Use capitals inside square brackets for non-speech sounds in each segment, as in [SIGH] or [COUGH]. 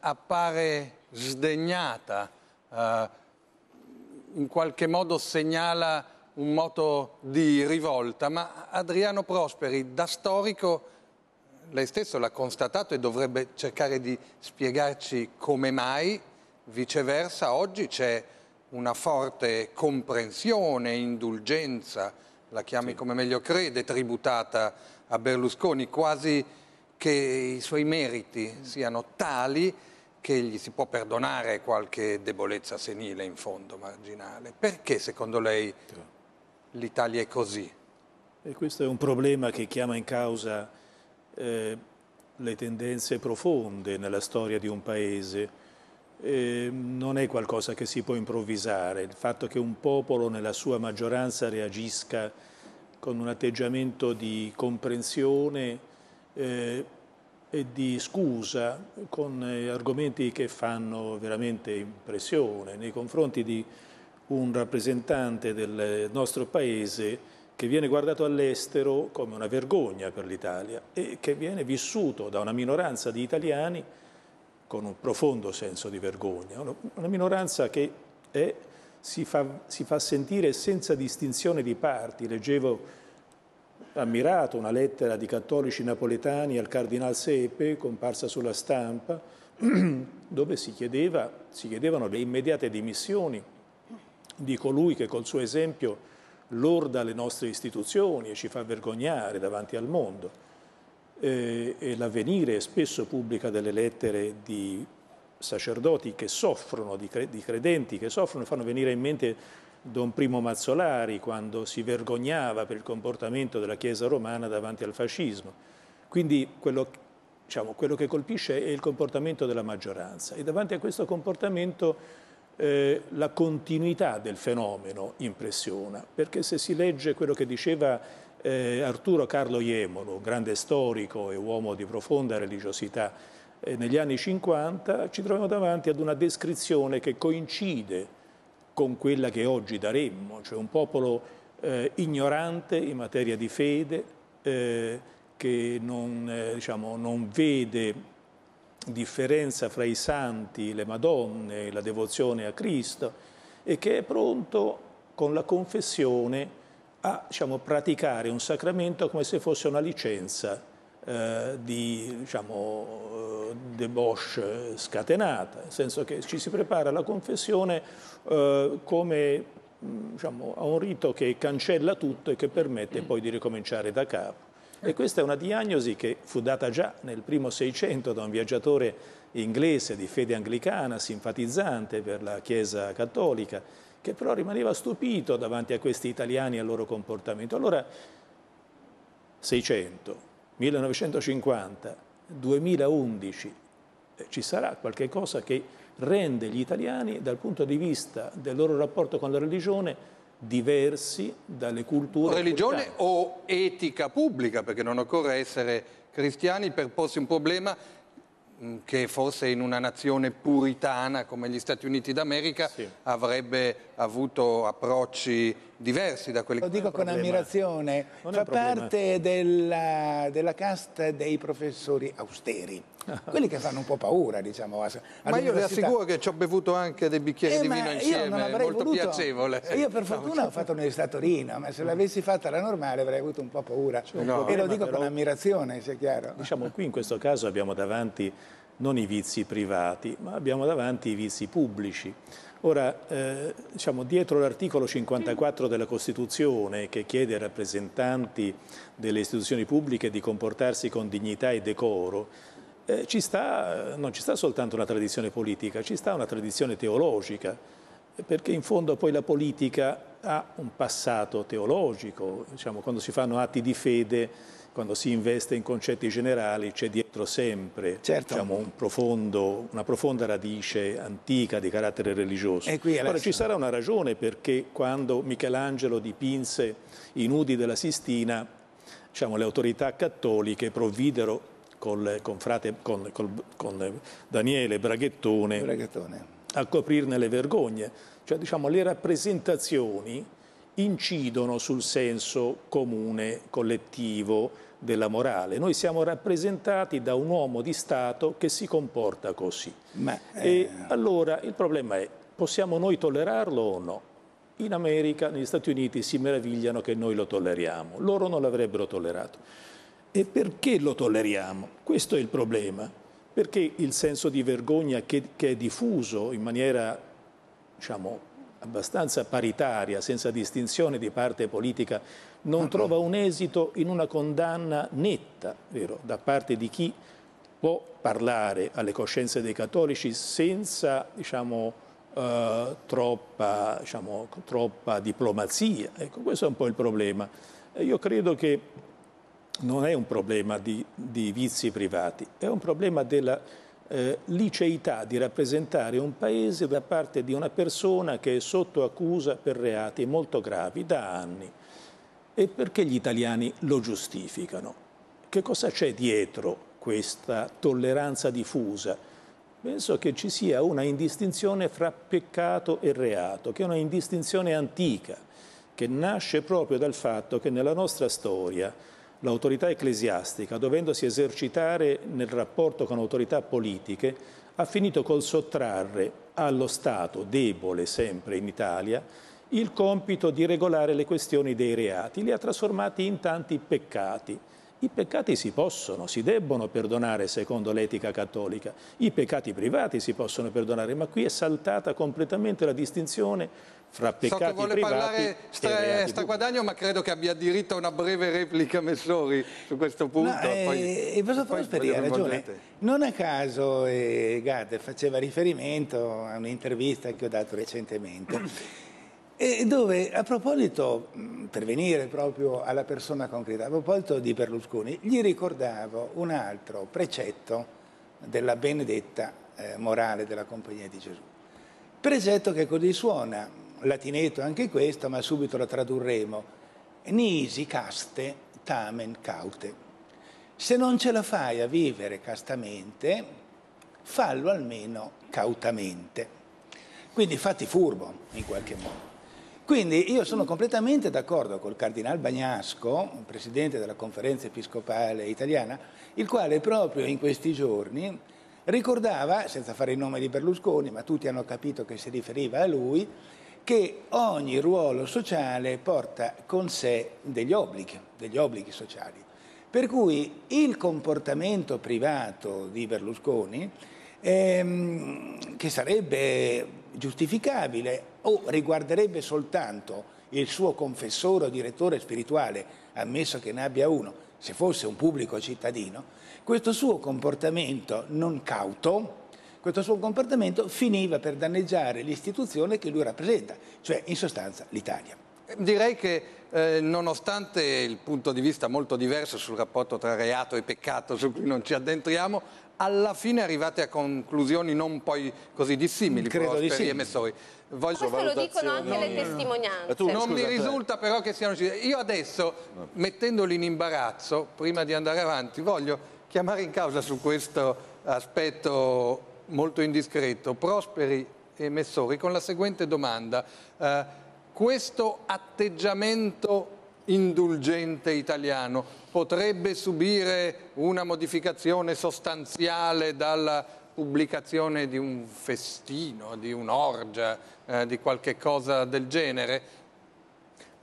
appare sdegnata, eh, in qualche modo segnala un moto di rivolta, ma Adriano Prosperi da storico, lei stesso l'ha constatato e dovrebbe cercare di spiegarci come mai, viceversa, oggi c'è una forte comprensione, indulgenza, la chiami sì. come meglio crede, tributata a Berlusconi, quasi che i suoi meriti siano tali che gli si può perdonare qualche debolezza senile in fondo, marginale. Perché secondo lei l'Italia è così? E questo è un problema che chiama in causa eh, le tendenze profonde nella storia di un paese. Eh, non è qualcosa che si può improvvisare, il fatto che un popolo nella sua maggioranza reagisca con un atteggiamento di comprensione, eh, e di scusa con eh, argomenti che fanno veramente impressione nei confronti di un rappresentante del nostro Paese che viene guardato all'estero come una vergogna per l'Italia e che viene vissuto da una minoranza di italiani con un profondo senso di vergogna, una minoranza che è, si, fa, si, fa, sentire senza distinzione di parti. Leggevo ammirato una lettera di cattolici napoletani al Cardinal Sepe, comparsa sulla stampa, [CLEARS THROAT] dove si, chiedeva, si chiedevano le immediate dimissioni di colui che col suo esempio lorda le nostre istituzioni e ci fa vergognare davanti al mondo. Eh, e l'avvenire spesso pubblica delle lettere di sacerdoti che soffrono, di, credenti che soffrono, fanno venire in mente Don Primo Mazzolari quando si vergognava per il comportamento della Chiesa romana davanti al fascismo. Quindi quello, diciamo, quello che colpisce è il comportamento della maggioranza e davanti a questo comportamento eh, la continuità del fenomeno impressiona, perché se si legge quello che diceva eh, Arturo Carlo Iemolo, un grande storico e uomo di profonda religiosità, eh, negli anni 50 ci troviamo davanti ad una descrizione che coincide con quella che oggi daremmo, cioè un popolo eh, ignorante in materia di fede, eh, che non, eh, diciamo, non, vede differenza fra i santi, le Madonne, la devozione a Cristo e che è pronto con la confessione a diciamo, praticare un sacramento come se fosse una licenza eh, di diciamo, eh, debauche scatenata, nel senso che ci si prepara alla confessione eh, come mm, diciamo, a un rito che cancella tutto e che permette poi di ricominciare da capo. E questa è una diagnosi che fu data già nel primo Seicento da un viaggiatore inglese di fede anglicana, simpatizzante per la Chiesa cattolica, che però rimaneva stupito davanti a questi italiani e al loro comportamento. Allora, Seicento, 1950, 2011, eh, ci sarà qualche cosa che rende gli italiani dal punto di vista del loro rapporto con la religione diversi dalle culture. Religione puritane. o etica pubblica, perché non occorre essere cristiani per porsi un problema mm, che forse in una nazione puritana come gli Stati Uniti d'America sì. avrebbe avuto approcci diversi da quelli che... Lo dico con ammirazione, fa parte della, della casta dei professori austeri [LAUGHS] quelli che fanno un po' paura, diciamo. Ma io le assicuro che ci ho bevuto anche dei bicchieri eh, di vino insieme, molto voluto. piacevole. Io per fortuna ho fatto l'università Torino, ma se mm. l'avessi fatta la normale avrei avuto un po' paura. Cioè, no. E lo dico però, con ammirazione, sia chiaro. Diciamo, qui in questo caso abbiamo davanti non i vizi privati, ma abbiamo davanti i vizi pubblici. Ora, eh, diciamo, dietro l'articolo 54 della Costituzione che chiede ai rappresentanti delle istituzioni pubbliche di comportarsi con dignità e decoro, eh, ci sta, non ci sta soltanto una tradizione politica, ci sta una tradizione teologica, perché in fondo poi la politica ha un passato teologico, diciamo, quando si fanno atti di fede quando si investe in concetti generali c'è dietro sempre certo. diciamo, un profondo, una profonda radice antica di carattere religioso. Ora ci sarà una ragione perché quando Michelangelo dipinse i nudi della Sistina, diciamo, le autorità cattoliche provvidero col, con, frate, con, col, con Daniele Braghettone, Braghettone, a coprirne le vergogne. Cioè diciamo, le rappresentazioni incidono sul senso comune, collettivo della morale. Noi siamo rappresentati da un uomo di Stato che si comporta così. Ma, eh... E allora il problema è, possiamo noi tollerarlo o no? In America, negli Stati Uniti, si meravigliano che noi lo tolleriamo. Loro non l'avrebbero tollerato. E perché lo tolleriamo? Questo è il problema. Perché il senso di vergogna che, che è diffuso in maniera, diciamo, abbastanza paritaria, senza distinzione di parte politica, non ah, trova un esito in una condanna netta vero, da parte di chi può parlare alle coscienze dei cattolici senza diciamo, eh, troppa, diciamo, troppa, diplomazia. Ecco, questo è un po' il problema. Io credo che non è un problema di, di vizi privati, è un problema della eh, liceità di rappresentare un paese da parte di una persona che è sotto accusa per reati molto gravi da anni. E perché gli italiani lo giustificano? Che cosa c'è dietro questa tolleranza diffusa? Penso che ci sia una indistinzione fra peccato e reato, che è una indistinzione antica, che nasce proprio dal fatto che nella nostra storia l'autorità ecclesiastica, dovendosi esercitare nel rapporto con autorità politiche, ha finito col sottrarre allo Stato, debole sempre in Italia, il compito di regolare le questioni dei reati, li ha trasformati in tanti peccati. I peccati si possono, si debbono perdonare secondo l'etica cattolica, i peccati privati si possono perdonare, ma qui è saltata completamente la distinzione fra peccati so che vuole parlare sta, eh, sta guadagno, ma credo che abbia diritto a una breve replica Messori su questo punto. No, eh, poi, e professor Prosperi ha ragione. Non a caso eh, Gade faceva riferimento a un'intervista che ho dato recentemente. dove a proposito, per venire proprio alla persona concreta, a proposito di Berlusconi, gli ricordavo un altro precetto della benedetta eh, morale della Compagnia di Gesù. Precetto che così suona, latinetto anche questo, ma subito la tradurremo. Nisi caste tamen caute. Se non ce la fai a vivere castamente, fallo almeno cautamente. Quindi fatti furbo in qualche modo. Quindi io sono completamente d'accordo col Cardinal Bagnasco, presidente della conferenza episcopale italiana, il quale proprio in questi giorni ricordava, senza fare il nome di Berlusconi, ma tutti hanno capito che si riferiva a lui, che ogni ruolo sociale porta con sé degli obblighi, degli obblighi sociali. Per cui il comportamento privato di Berlusconi, ehm, che sarebbe giustificabile o riguarderebbe soltanto il suo confessore o direttore spirituale, ammesso che ne abbia uno, se fosse un pubblico cittadino, questo suo comportamento non cauto, questo suo comportamento finiva per danneggiare l'istituzione che lui rappresenta, cioè in sostanza l'Italia. Direi che eh, nonostante il punto di vista molto diverso sul rapporto tra reato e peccato su cui non ci addentriamo, alla fine arrivate a conclusioni non poi così dissimili Credo di sì. emissori. Voglio Questo lo dicono anche le testimonianze. Tu, non mi risulta però che siano Io adesso, mettendoli in imbarazzo, prima di andare avanti, voglio chiamare in causa su questo aspetto molto indiscreto, Prosperi e Messori, con la seguente domanda. Eh, questo atteggiamento indulgente italiano potrebbe subire una modificazione sostanziale dalla pubblicazione di un festino, di un'orgia, eh, di qualche cosa del genere?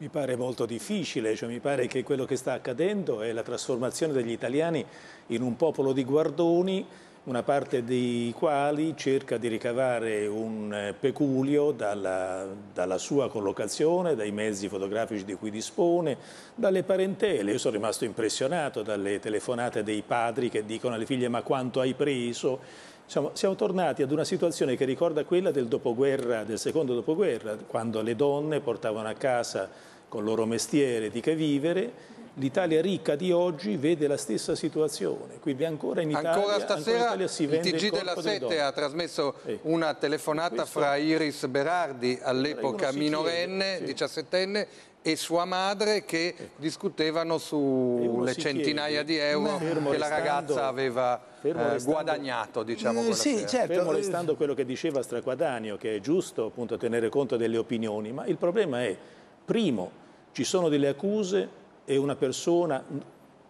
Mi pare molto difficile, cioè mi pare che quello che sta accadendo è la trasformazione degli italiani in un popolo di guardoni una parte dei quali cerca di ricavare un eh, peculio dalla, dalla, sua collocazione, dai mezzi fotografici di cui dispone, dalle parentele. Io sono rimasto impressionato dalle telefonate dei padri che dicono alle figlie ma quanto hai preso? Diciamo, siamo tornati ad una situazione che ricorda quella del, del secondo dopoguerra, quando le donne portavano a casa col loro mestiere di che vivere L'Italia ricca di oggi vede la stessa situazione, quindi ancora in Italia, ancora stasera, ancora in Italia si vende il TG il della Sette ha trasmesso eh. una telefonata Questo... fra Iris Berardi, all'epoca minorenne, diciassettenne, sì. e sua madre che discutevano sulle centinaia chiede, di euro che restando, la ragazza aveva eh, guadagnato diciamo eh, sì, certo. fermo eh, restando quello che diceva Straquadanio che è giusto appunto tenere conto delle opinioni ma il problema è primo ci sono delle accuse e una persona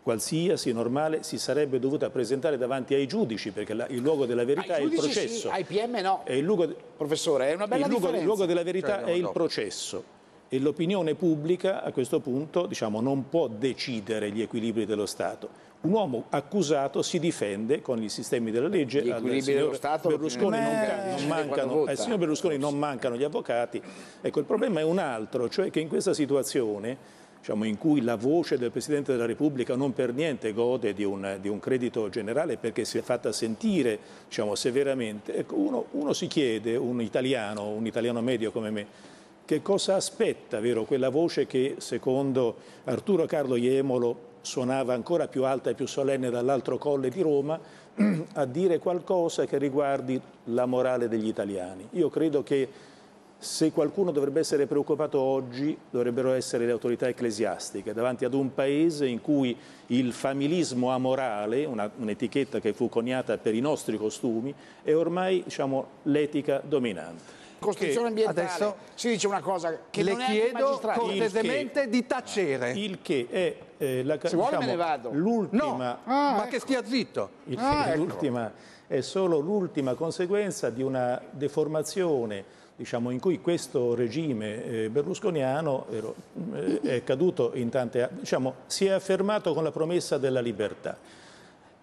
qualsiasi normale si sarebbe dovuta presentare davanti ai giudici perché la, il luogo della verità ai è il processo. Sì, ai PM no. È il luogo, Professore, è una bella il luogo, Il luogo della verità cioè, è il no. processo e l'opinione pubblica a questo punto diciamo, non può decidere gli equilibri dello Stato. Un uomo accusato si difende con i sistemi della legge. Gli equilibri dello Stato Berlusconi non, eh, non mancano, al eh, signor Berlusconi non mancano gli avvocati. Ecco, il problema è un altro, cioè che in questa situazione diciamo, in cui la voce del Presidente della Repubblica non per niente gode di un, di un credito generale perché si è fatta sentire diciamo, severamente, ecco, uno, uno si chiede, un italiano, un italiano medio come me, che cosa aspetta, vero? Quella voce che secondo Arturo Carlo Iemolo suonava ancora più alta e più solenne dall'altro colle di Roma, [CLEARS THROAT] a dire qualcosa che riguardi la morale degli italiani. Io credo che se qualcuno dovrebbe essere preoccupato oggi dovrebbero essere le autorità ecclesiastiche davanti ad un paese in cui il familismo amorale, un'etichetta che fu coniata per i nostri costumi, è ormai diciamo, l'etica dominante. Costruzione ambientale adesso si dice una cosa che le non chiedo cortesemente che, di tacere. Il che è eh, la, Se diciamo, vuole me diciamo, ne vado. l'ultima. No. Ah, ma ecco. che stia zitto. Il, ah, ecco. l'ultima, ecco. È solo l'ultima conseguenza di una deformazione diciamo, in cui questo regime eh, berlusconiano eh, è caduto in tante... Diciamo, si è affermato con la promessa della libertà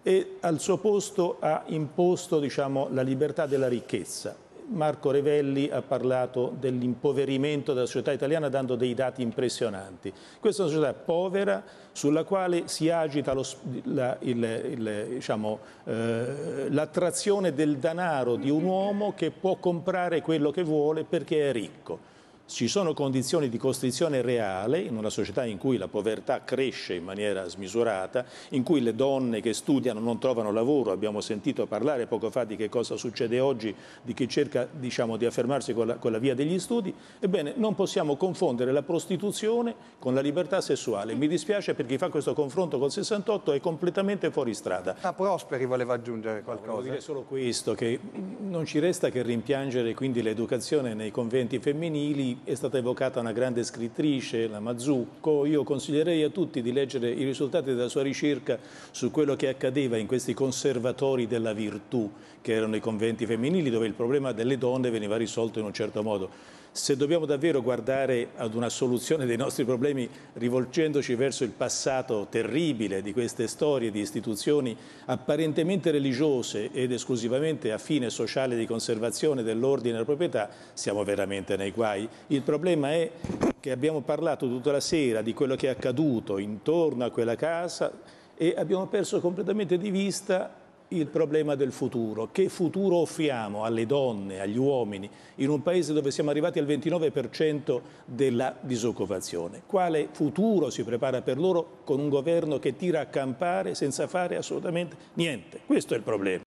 e al suo posto ha imposto diciamo, la libertà della ricchezza Marco Revelli ha parlato dell'impoverimento della società italiana dando dei dati impressionanti. Questa è una società povera sulla quale si agita l'attrazione la, diciamo, eh, del denaro di un uomo che può comprare quello che vuole perché è ricco ci sono condizioni di costrizione reale in una società in cui la povertà cresce in maniera smisurata, in cui le donne che studiano non trovano lavoro, abbiamo sentito parlare poco fa di che cosa succede oggi, di chi cerca diciamo, di affermarsi con la, con la, via degli studi, ebbene non possiamo confondere la prostituzione con la libertà sessuale. Mi dispiace per chi fa questo confronto col 68 è completamente fuori strada. Ma ah, Prosperi voleva aggiungere qualcosa. No, dire solo questo, che non ci resta che rimpiangere quindi l'educazione nei conventi femminili è stata evocata una grande scrittrice, la Mazzucco, io consiglierei a tutti di leggere i risultati della sua ricerca su quello che accadeva in questi conservatori della virtù, che erano i conventi femminili, dove il problema delle donne veniva risolto in un certo modo se dobbiamo davvero guardare ad una soluzione dei nostri problemi rivolgendoci verso il passato terribile di queste storie di istituzioni apparentemente religiose ed esclusivamente a fine sociale di conservazione dell'ordine e della proprietà, siamo veramente nei guai. Il problema è che abbiamo parlato tutta la sera di quello che è accaduto intorno a quella casa e abbiamo perso completamente di vista il problema del futuro. Che futuro offriamo alle donne, agli uomini, in un paese dove siamo arrivati al 29% della disoccupazione? Quale futuro si prepara per loro con un governo che tira a campare senza fare assolutamente niente? Questo è il problema.